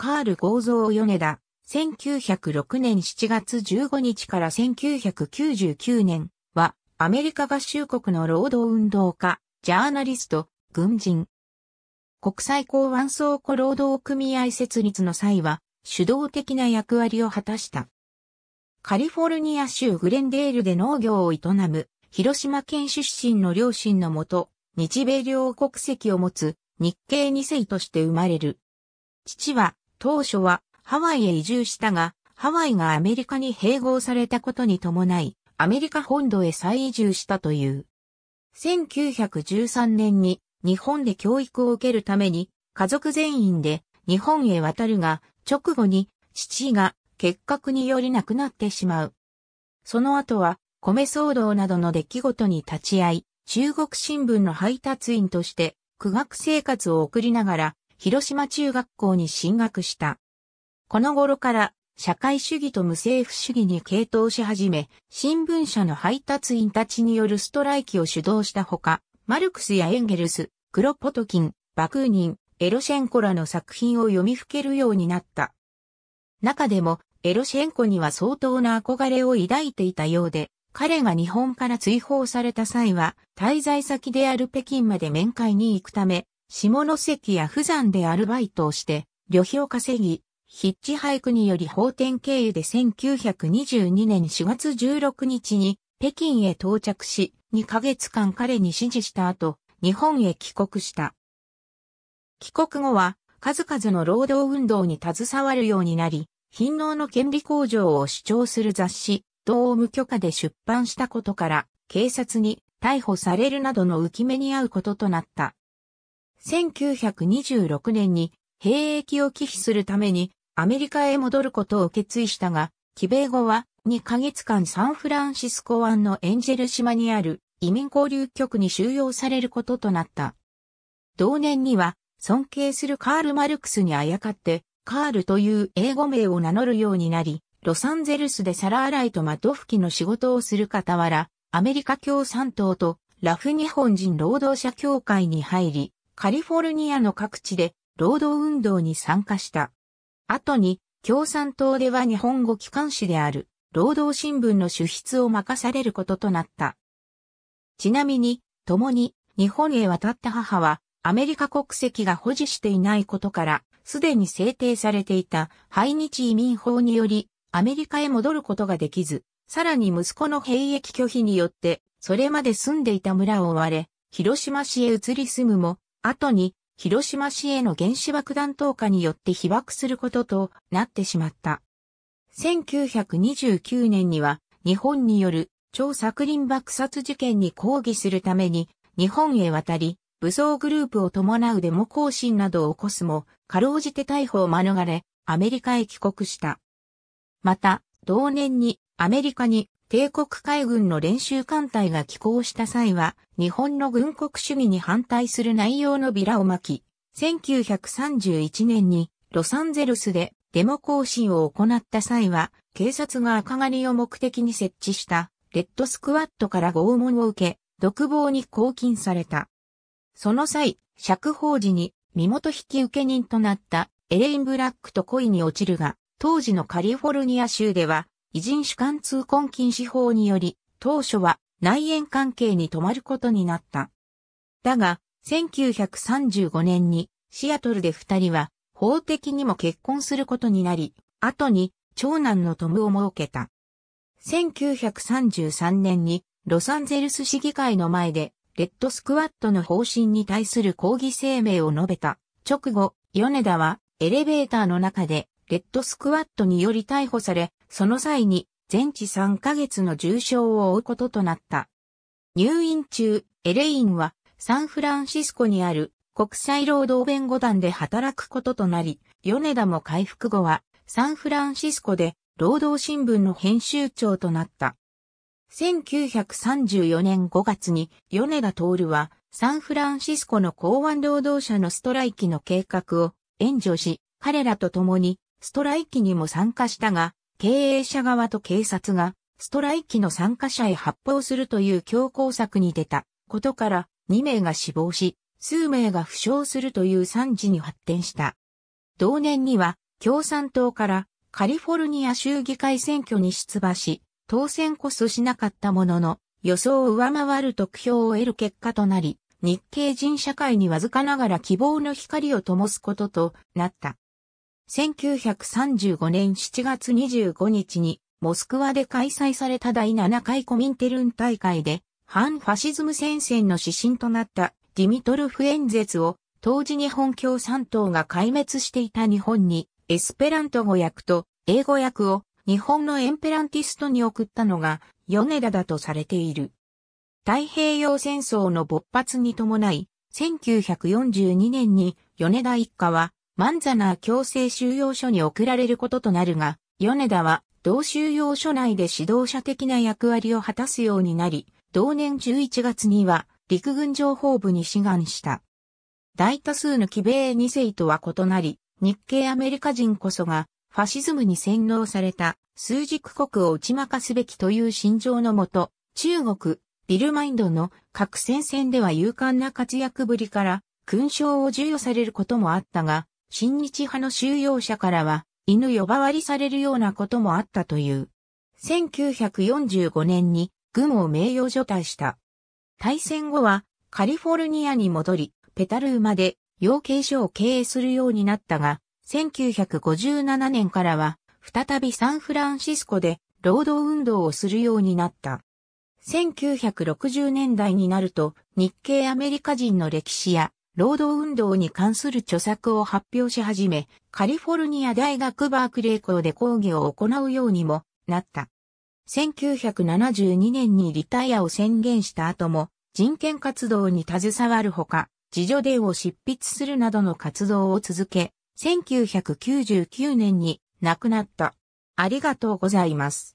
カールゴーゾー・ヨネダ、1906年7月15日から1999年は、アメリカ合衆国の労働運動家、ジャーナリスト、軍人。国際港湾倉庫労働組合設立の際は、主導的な役割を果たした。カリフォルニア州グレンデールで農業を営む、広島県出身の両親のもと、日米両国籍を持つ日系二世として生まれる。父は当初はハワイへ移住したが、ハワイがアメリカに併合されたことに伴い、アメリカ本土へ再移住したという。1913年に日本で教育を受けるために家族全員で日本へ渡るが、直後に父が結核により亡くなってしまう。その後は米騒動などの出来事に立ち会い、中国新聞の配達員として苦学生活を送りながら広島中学校に進学した。この頃から社会主義と無政府主義に傾倒し始め、新聞社の配達員たちによるストライキを主導したほか、マルクスやエンゲルス、クロポトキン、バクーニン、エロシェンコらの作品を読みふけるようになった。中でも、エロシェンコには相当な憧れを抱いていたようで、彼が日本から追放された際は、滞在先である北京まで面会に行くため、下関や富山でアルバイトをして、旅費を稼ぎ、ヒッチハイクにより法典経由で1922年4月16日に北京へ到着し、2ヶ月間彼に指示した後、日本へ帰国した。帰国後は、数々の労働運動に携わるようになり、貧農の権利向上を主張する雑誌、同無許可で出版したことから、警察に逮捕されるなどの浮き目に遭うこととなった。1926年に兵役を忌避するためにアメリカへ戻ることを決意したが、帰米後は2ヶ月間サンフランシスコ湾のエンジェル島にある移民交流局に収容されることとなった。同年には尊敬するカール・マルクスにあやかって、カールという英語名を名乗るようになり、ロサンゼルスで皿洗いと的拭きの仕事をする傍ら、アメリカ共産党とラフ日本人労働者協会に入り、カリフォルニアの各地で労働運動に参加した。後に共産党では日本語機関紙である労働新聞の主筆を任されることとなった。ちなみに、共に日本へ渡った母はアメリカ国籍が保持していないことから、すでに制定されていた排日移民法によりアメリカへ戻ることができず、さらに息子の兵役拒否によって、それまで住んでいた村を追われ、広島市へ移り住むも、後に広島市への原子爆弾投下によって被爆することとなってしまった。1929年には日本による超作林爆殺事件に抗議するために日本へ渡り、武装グループを伴うデモ行進などを起こすも、かろうじて逮捕を免れ、アメリカへ帰国した。また、同年にアメリカに帝国海軍の練習艦隊が寄港した際は、日本の軍国主義に反対する内容のビラを巻き、1931年にロサンゼルスでデモ行進を行った際は、警察が赤狩りを目的に設置したレッドスクワットから拷問を受け、独房に拘禁された。その際、釈放時に身元引受人となったエレイン・ブラックと恋に落ちるが、当時のカリフォルニア州では異人種貫通婚禁止法により、当初は内縁関係に止まることになった。だが、1935年にシアトルで二人は法的にも結婚することになり、後に長男のトムを設けた。1933年にロサンゼルス市議会の前でレッドスクワットの方針に対する抗議声明を述べた。直後、米田はエレベーターの中でレッドスクワットにより逮捕され、その際に全治3ヶ月の重傷を負うこととなった。入院中、エレインはサンフランシスコにある国際労働弁護団で働くこととなり、ヨネダも回復後はサンフランシスコで労働新聞の編集長となった。1934年5月に米田徹はサンフランシスコの港湾労働者のストライキの計画を援助し、彼らと共にストライキにも参加したが、経営者側と警察が、ストライキの参加者へ発砲するという強行策に出たことから、2名が死亡し、数名が負傷するという惨事に発展した。同年には、共産党からカリフォルニア州議会選挙に出馬し、当選こそしなかったものの、予想を上回る得票を得る結果となり、日系人社会にわずかながら希望の光を灯すこととなった。1935年7月25日にモスクワで開催された第7回コミンテルン大会で反ファシズム戦線の指針となったディミトルフ演説を当時日本共産党が壊滅していた日本にエスペラント語訳と英語訳を日本のエンペランティストに送ったのが米田だとされている。太平洋戦争の勃発に伴い、1942年に米田一家はマンザナー強制収容所に送られることとなるが、米田は同収容所内で指導者的な役割を果たすようになり、同年11月には陸軍情報部に志願した。大多数の騎兵二2世とは異なり、日系アメリカ人こそがファシズムに洗脳された数軸国を打ち負かすべきという心情のもと、中国、ビルマインドの核戦線では勇敢な活躍ぶりから勲章を授与されることもあったが、新日派の収容者からは、犬呼ばわりされるようなこともあったという。1945年に、軍を名誉除隊した。大戦後は、カリフォルニアに戻り、ペタルーマで養鶏所を経営するようになったが、1957年からは、再びサンフランシスコで労働運動をするようになった。1960年代になると、日系アメリカ人の歴史や労働運動に関する著作を発表し始め、カリフォルニア大学バークレー校で講義を行うようにもなった。1972年にリタイアを宣言した後も、人権活動に携わるほか、自助デーを執筆するなどの活動を続け、1999年に亡くなった。ありがとうございます。